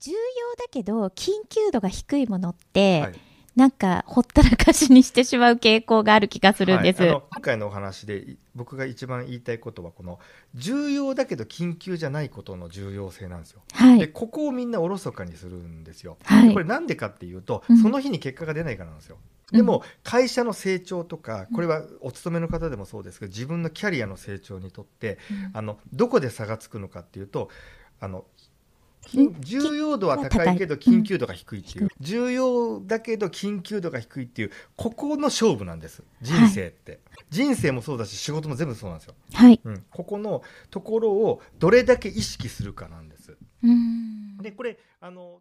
重要だけど緊急度が低いものって、はい、なんかほったらかしにしてしまう傾向がある気がするんです、はい、今回のお話で僕が一番言いたいことはこの重要だけど緊急じゃないことの重要性なんですよ、はい、でここをみんなおろそかにするんですよ、これなんでかっていうと、うん、その日に結果が出ないからなんですよでも会社の成長とかこれはお勤めの方でもそうですけど自分のキャリアの成長にとってあのどこで差がつくのかっていうとあの重要度は高いけど緊急度が低いっていう、うん、重要だけど緊急度が低いっていうここの勝負なんです人生って、はい、人生もそうだし仕事も全部そうなんですよ、はいうん、ここのところをどれだけ意識するかなんです。でこれあの